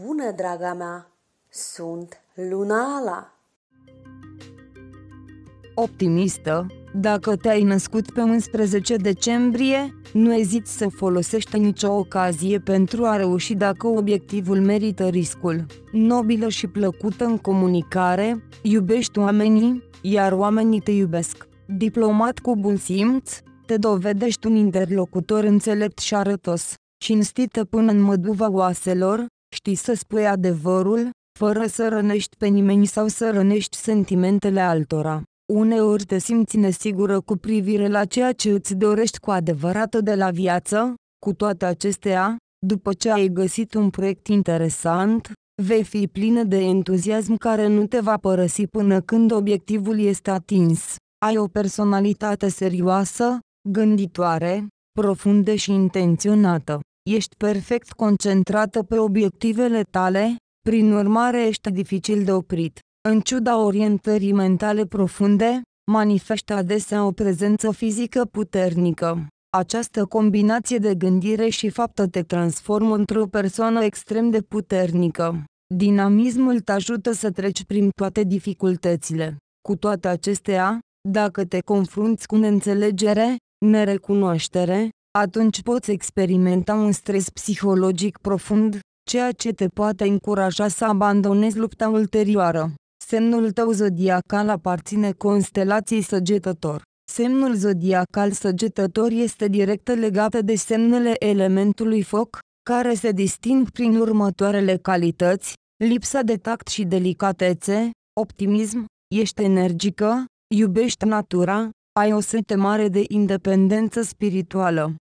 Bună, draga mea! Sunt Lunala! Optimistă, dacă te-ai născut pe 11 decembrie, nu eziți să folosești nicio ocazie pentru a reuși dacă obiectivul merită riscul. Nobilă și plăcută în comunicare, iubești oamenii, iar oamenii te iubesc. Diplomat cu bun simț, te dovedești un interlocutor înțelept și arătos, cinstită până în măduva oaselor, Știi să spui adevărul, fără să rănești pe nimeni sau să rănești sentimentele altora. Uneori te simți nesigură cu privire la ceea ce îți dorești cu adevărat de la viață, cu toate acestea, după ce ai găsit un proiect interesant, vei fi plină de entuziasm care nu te va părăsi până când obiectivul este atins. Ai o personalitate serioasă, gânditoare, profundă și intenționată ești perfect concentrată pe obiectivele tale, prin urmare ești dificil de oprit. În ciuda orientării mentale profunde, manifestă adesea o prezență fizică puternică. Această combinație de gândire și faptă te transformă într-o persoană extrem de puternică. Dinamismul te ajută să treci prin toate dificultățile. Cu toate acestea, dacă te confrunți cu neînțelegere, nerecunoaștere, atunci poți experimenta un stres psihologic profund, ceea ce te poate încuraja să abandonezi lupta ulterioară. Semnul tău zodiacal aparține constelației săgetător. Semnul zodiacal săgetător este direct legat de semnele elementului foc, care se disting prin următoarele calități, lipsa de tact și delicatețe, optimism, ești energică, iubești natura, ai o sete mare de independență spirituală.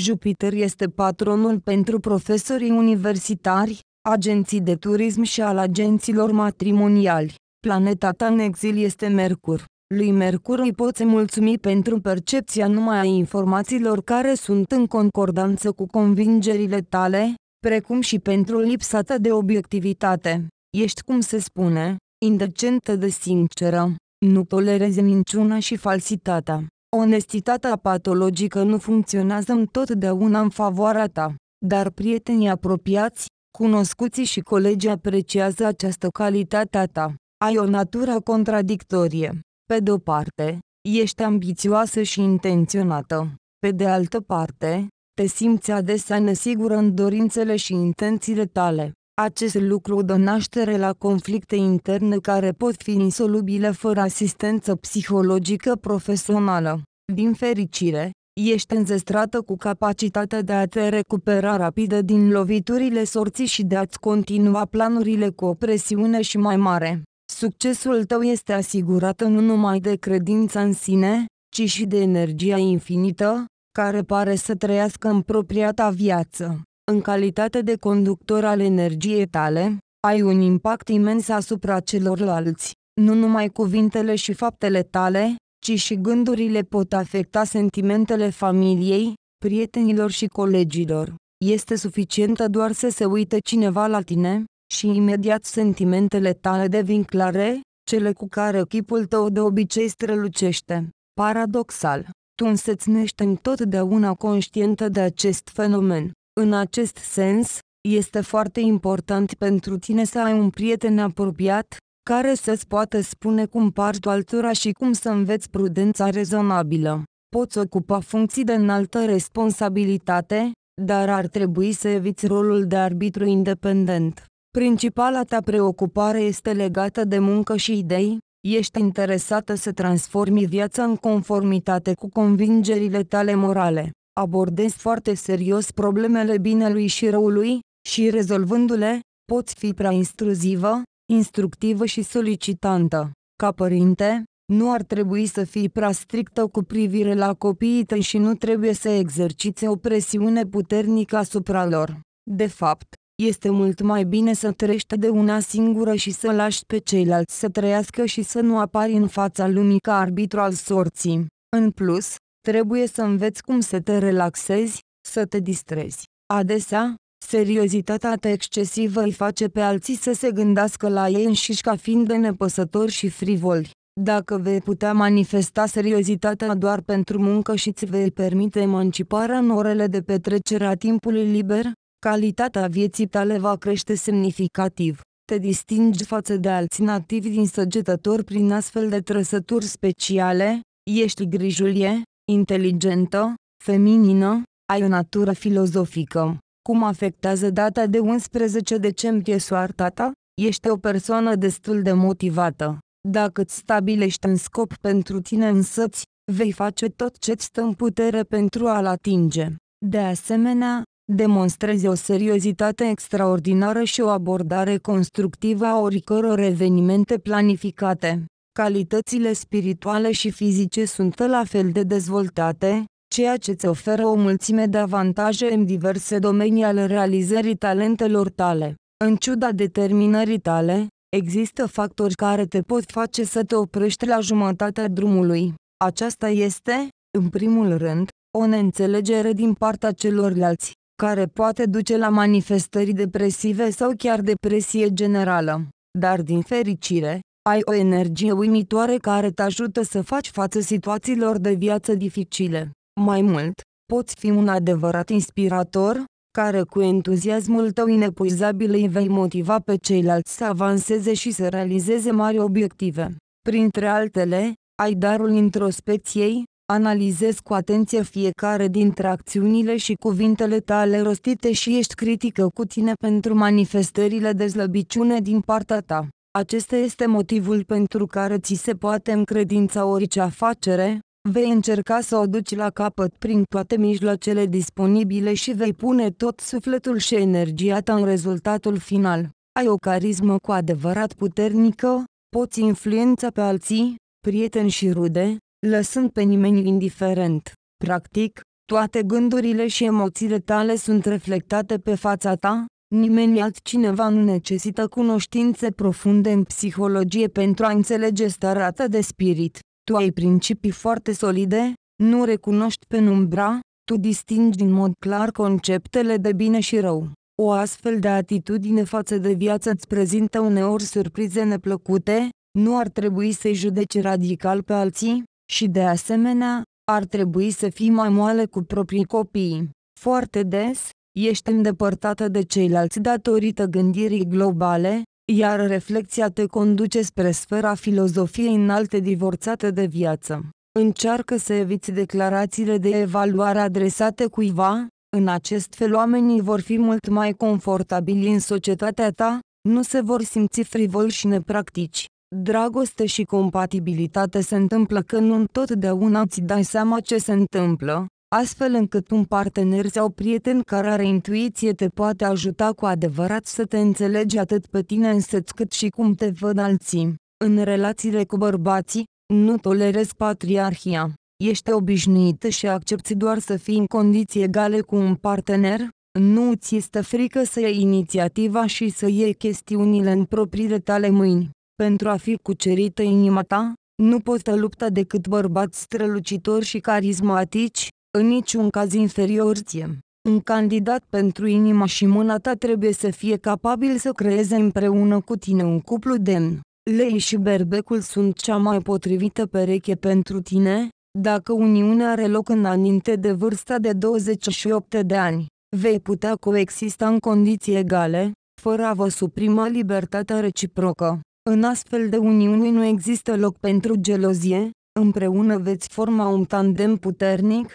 Jupiter este patronul pentru profesorii universitari, agenții de turism și al agenților matrimoniali. Planeta ta în exil este Mercur. Lui Mercur îi poți mulțumi pentru percepția numai a informațiilor care sunt în concordanță cu convingerile tale, precum și pentru lipsa ta de obiectivitate. Ești, cum se spune, indecentă de sinceră. Nu tolerezi minciuna și falsitatea. Onestitatea patologică nu funcționează întotdeauna în favoarea ta, dar prietenii apropiați, cunoscuții și colegii apreciază această calitate a ta. Ai o natură contradictorie. Pe de-o parte, ești ambițioasă și intenționată. Pe de altă parte, te simți adesea nesigură în dorințele și intențiile tale. Acest lucru dă naștere la conflicte interne care pot fi insolubile fără asistență psihologică profesională. Din fericire, ești înzestrată cu capacitatea de a te recupera rapidă din loviturile sorții și de a-ți continua planurile cu o presiune și mai mare. Succesul tău este asigurat nu numai de credința în sine, ci și de energia infinită, care pare să trăiască în propria ta viață în calitate de conductor al energiei tale, ai un impact imens asupra celorlalți. Nu numai cuvintele și faptele tale, ci și gândurile pot afecta sentimentele familiei, prietenilor și colegilor. Este suficientă doar să se uite cineva la tine, și imediat sentimentele tale devin clare, cele cu care chipul tău de obicei strălucește. Paradoxal, tu însăți nu ești întotdeauna conștientă de acest fenomen. În acest sens, este foarte important pentru tine să ai un prieten apropiat, care să-ți poată spune cum parți altora și cum să înveți prudența rezonabilă. Poți ocupa funcții de înaltă responsabilitate, dar ar trebui să eviți rolul de arbitru independent. Principala ta preocupare este legată de muncă și idei, ești interesată să transformi viața în conformitate cu convingerile tale morale abordezi foarte serios problemele binelui și răului, și rezolvându-le, poți fi prea instruzivă, instructivă și solicitantă. Ca părinte, nu ar trebui să fii prea strictă cu privire la copiii tăi și nu trebuie să exerciți o presiune puternică asupra lor. De fapt, este mult mai bine să trăiești de una singură și să lași pe ceilalți să trăiască și să nu apari în fața lumii ca arbitru al sorții. În plus, Trebuie să înveți cum să te relaxezi, să te distrezi. Adesea, seriozitatea ta excesivă îi face pe alții să se gândească la ei înșiși ca fiind de nepăsători și frivoli. Dacă vei putea manifesta seriozitatea doar pentru muncă și îți vei permite emanciparea în orele de petrecere a timpului liber, calitatea vieții tale va crește semnificativ. Te distingi față de alții nativi din săgetători prin astfel de trăsături speciale, ești grijulie, inteligentă, feminină, ai o natură filozofică. Cum afectează data de 11 decembrie soarta ta? Ești o persoană destul de motivată. Dacă îți stabilești un scop pentru tine însăți, vei face tot ce-ți stă în putere pentru a-l atinge. De asemenea, demonstrezi o seriozitate extraordinară și o abordare constructivă a oricăror evenimente planificate calitățile spirituale și fizice sunt la fel de dezvoltate, ceea ce îți oferă o mulțime de avantaje în diverse domenii ale realizării talentelor tale. În ciuda determinării tale, există factori care te pot face să te oprești la jumătatea drumului. Aceasta este, în primul rând, o neînțelegere din partea celorlalți, care poate duce la manifestări depresive sau chiar depresie generală. Dar din fericire, ai o energie uimitoare care te ajută să faci față situațiilor de viață dificile. Mai mult, poți fi un adevărat inspirator, care cu entuziasmul tău inepuizabil îi vei motiva pe ceilalți să avanseze și să realizeze mari obiective. Printre altele, ai darul introspecției, analizezi cu atenție fiecare dintre acțiunile și cuvintele tale rostite și ești critică cu tine pentru manifestările de slăbiciune din partea ta. Acesta este motivul pentru care ți se poate încredința orice afacere, vei încerca să o duci la capăt prin toate mijloacele disponibile și vei pune tot sufletul și energia ta în rezultatul final. Ai o carismă cu adevărat puternică, poți influența pe alții, prieteni și rude, lăsând pe nimeni indiferent. Practic, toate gândurile și emoțiile tale sunt reflectate pe fața ta, Nimeni altcineva nu necesită cunoștințe profunde în psihologie pentru a înțelege starea ta de spirit. Tu ai principii foarte solide, nu recunoști penumbra, tu distingi în mod clar conceptele de bine și rău. O astfel de atitudine față de viață îți prezintă uneori surprize neplăcute, nu ar trebui să-i judeci radical pe alții, și de asemenea, ar trebui să fii mai moale cu proprii copii. Foarte des, Ești îndepărtată de ceilalți datorită gândirii globale, iar reflexia te conduce spre sfera filozofiei înalte divorțate de viață. Încearcă să eviți declarațiile de evaluare adresate cuiva, în acest fel oamenii vor fi mult mai confortabili în societatea ta, nu se vor simți frivol și nepractici. Dragoste și compatibilitate se întâmplă că nu întotdeauna ți dai seama ce se întâmplă, astfel încât un partener sau prieten care are intuiție te poate ajuta cu adevărat să te înțelegi atât pe tine însăți cât și cum te văd alții. În relațiile cu bărbații, nu tolerezi patriarhia. Ești obișnuită și accepti doar să fii în condiții egale cu un partener? Nu ți este frică să iei inițiativa și să iei chestiunile în propriile tale mâini. Pentru a fi cucerită inima ta, nu poți lupta decât bărbați strălucitori și carismatici, în niciun caz inferior ție. Un candidat pentru inima și mâna ta trebuie să fie capabil să creeze împreună cu tine un cuplu demn. Lei și berbecul sunt cea mai potrivită pereche pentru tine, dacă uniunea are loc înainte de vârsta de 28 de ani. Vei putea coexista în condiții egale, fără a vă suprima libertatea reciprocă. În astfel de uniuni nu există loc pentru gelozie, împreună veți forma un tandem puternic,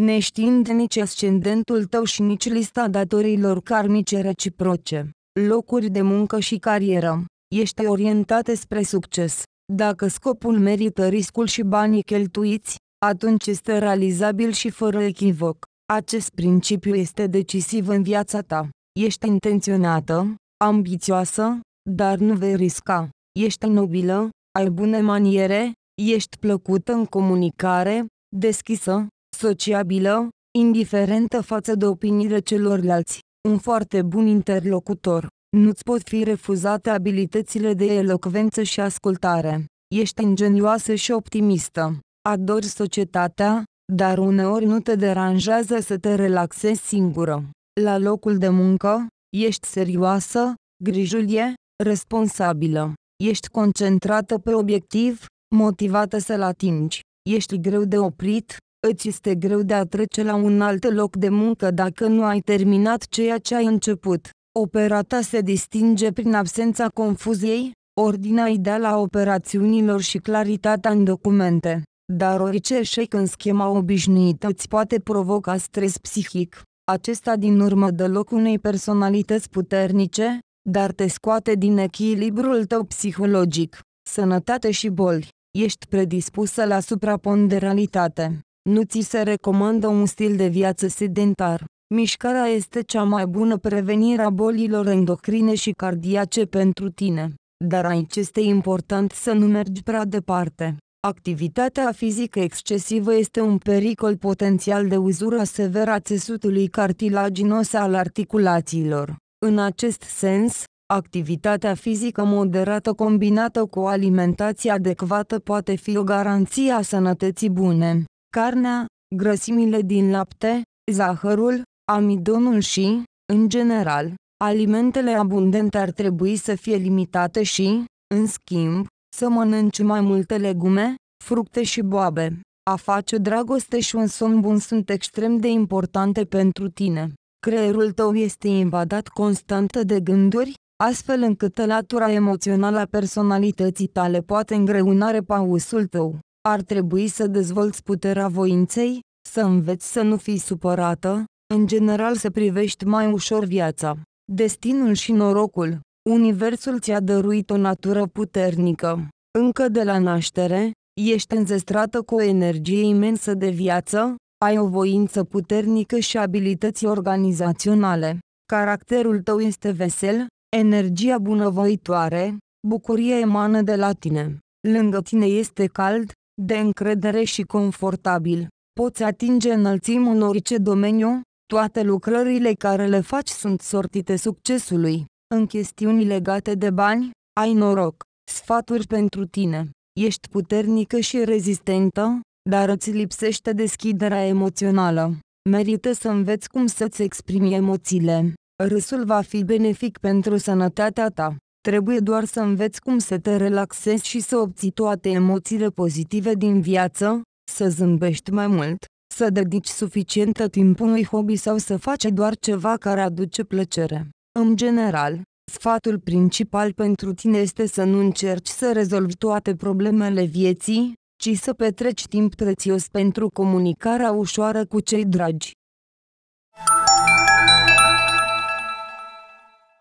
neștiind nici ascendentul tău și nici lista datorilor karmice reciproce, locuri de muncă și carieră. Ești orientate spre succes. Dacă scopul merită riscul și banii cheltuiți, atunci este realizabil și fără echivoc. Acest principiu este decisiv în viața ta. Ești intenționată, ambițioasă, dar nu vei risca. Ești nobilă, ai bune maniere, ești plăcută în comunicare, deschisă, sociabilă, indiferentă față de opiniile celorlalți, un foarte bun interlocutor. Nu-ți pot fi refuzate abilitățile de elocvență și ascultare. Ești ingenioasă și optimistă. Adori societatea, dar uneori nu te deranjează să te relaxezi singură. La locul de muncă, ești serioasă, grijulie, responsabilă. Ești concentrată pe obiectiv, motivată să-l atingi. Ești greu de oprit, îți este greu de a trece la un alt loc de muncă dacă nu ai terminat ceea ce ai început. Opera ta se distinge prin absența confuziei, ordinea ideală a operațiunilor și claritatea în documente. Dar orice eșec în schema obișnuită îți poate provoca stres psihic. Acesta din urmă dă loc unei personalități puternice, dar te scoate din echilibrul tău psihologic, sănătate și boli. Ești predispusă la supraponderalitate. Nu ți se recomandă un stil de viață sedentar. Mișcarea este cea mai bună prevenire a bolilor endocrine și cardiace pentru tine, dar aici este important să nu mergi prea departe. Activitatea fizică excesivă este un pericol potențial de uzură severă a țesutului cartilaginos al articulațiilor. În acest sens, activitatea fizică moderată combinată cu o alimentație adecvată poate fi o garanție a sănătății bune carnea, grăsimile din lapte, zahărul, amidonul și, în general, alimentele abundente ar trebui să fie limitate și, în schimb, să mănânci mai multe legume, fructe și boabe. A face dragoste și un somn bun sunt extrem de importante pentru tine. Creierul tău este invadat constant de gânduri, astfel încât latura emoțională a personalității tale poate îngreuna repausul tău. Ar trebui să dezvolți puterea voinței, să înveți să nu fii supărată, în general să privești mai ușor viața. Destinul și norocul. Universul ți-a dăruit o natură puternică. Încă de la naștere, ești înzestrată cu o energie imensă de viață, ai o voință puternică și abilități organizaționale. Caracterul tău este vesel, energia bunăvoitoare, bucuria emană de la tine. Lângă tine este cald, de încredere și confortabil. Poți atinge înălțim în orice domeniu, toate lucrările care le faci sunt sortite succesului. În chestiuni legate de bani, ai noroc. Sfaturi pentru tine. Ești puternică și rezistentă, dar îți lipsește deschiderea emoțională. Merită să înveți cum să-ți exprimi emoțiile. Râsul va fi benefic pentru sănătatea ta. Trebuie doar să înveți cum să te relaxezi și să obții toate emoțiile pozitive din viață, să zâmbești mai mult, să dedici suficientă timp unui hobby sau să faci doar ceva care aduce plăcere. În general, sfatul principal pentru tine este să nu încerci să rezolvi toate problemele vieții, ci să petreci timp prețios pentru comunicarea ușoară cu cei dragi.